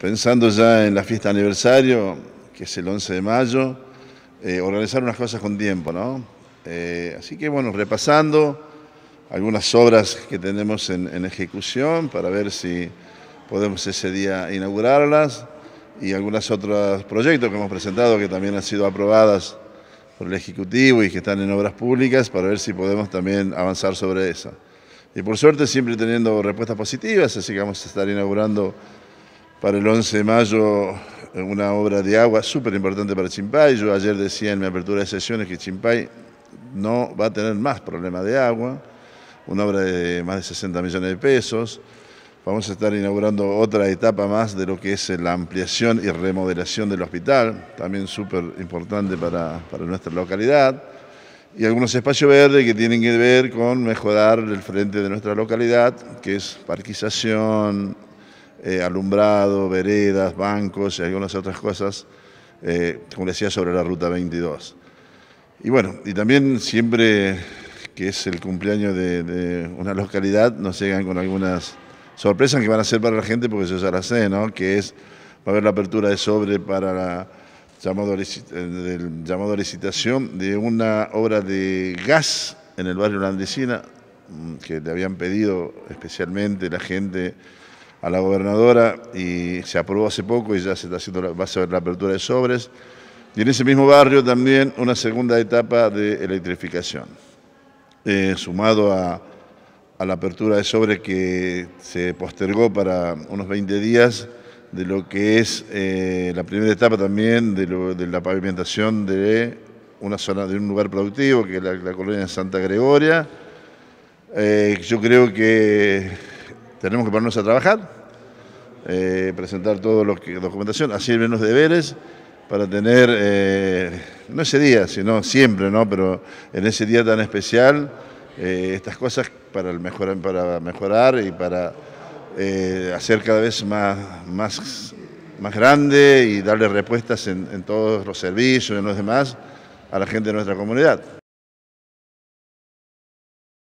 pensando ya en la fiesta de aniversario, que es el 11 de mayo, eh, organizar unas cosas con tiempo, ¿no? Eh, así que bueno, repasando algunas obras que tenemos en, ejecución para ver si podemos ese día inaugurarlas y algunos otros proyectos que hemos presentado que también han sido aprobadas por el Ejecutivo y que están en obras públicas para ver si podemos también avanzar sobre eso. Y por suerte siempre teniendo respuestas positivas, así que vamos a estar inaugurando para el 11 de mayo eh, una obra de agua súper importante para Chimpay. Yo ayer decía en mi apertura de sesiones que Chimpay no va a tener más problemas de agua, una obra de más de 60 millones de pesos. Vamos a estar inaugurando otra etapa más de lo que es eh, la ampliación y remodelación del hospital, también súper importante para, nuestra localidad. Y algunos espacios verdes que tienen que ver con mejorar el frente de nuestra localidad, que es parquización, eh, alumbrado, veredas, bancos y algunas otras cosas, eh, como decía, sobre la Ruta 22. Y bueno, y también siempre que es el cumpleaños de, una localidad, nos llegan con algunas sorpresas que van a ser para la gente, porque yo ya las sé, ¿no? Que es, va a haber la apertura de sobre para la llamado, eh, del llamado licitación de una obra de gas en el barrio Landesina, mm, que le habían pedido especialmente la gente a la gobernadora y se aprobó hace poco y ya se está haciendo, la, va a ser la apertura de sobres. Y en ese mismo barrio también una segunda etapa de electrificación, eh, sumado a, la apertura de sobres que se postergó para unos 20 días de lo que es eh, la primera etapa también de, la pavimentación de una zona de un lugar productivo que es la, colonia de Santa Gregoria. Eh, yo creo que tenemos que ponernos a trabajar, eh, presentar toda la documentación, así los deberes para tener, eh, no ese día, sino siempre, ¿no? Pero en ese día tan especial, eh, estas cosas para, para mejorar y para hacer cada vez más, más, grande y darle respuestas en, en todos los servicios y en los demás a la gente de nuestra comunidad.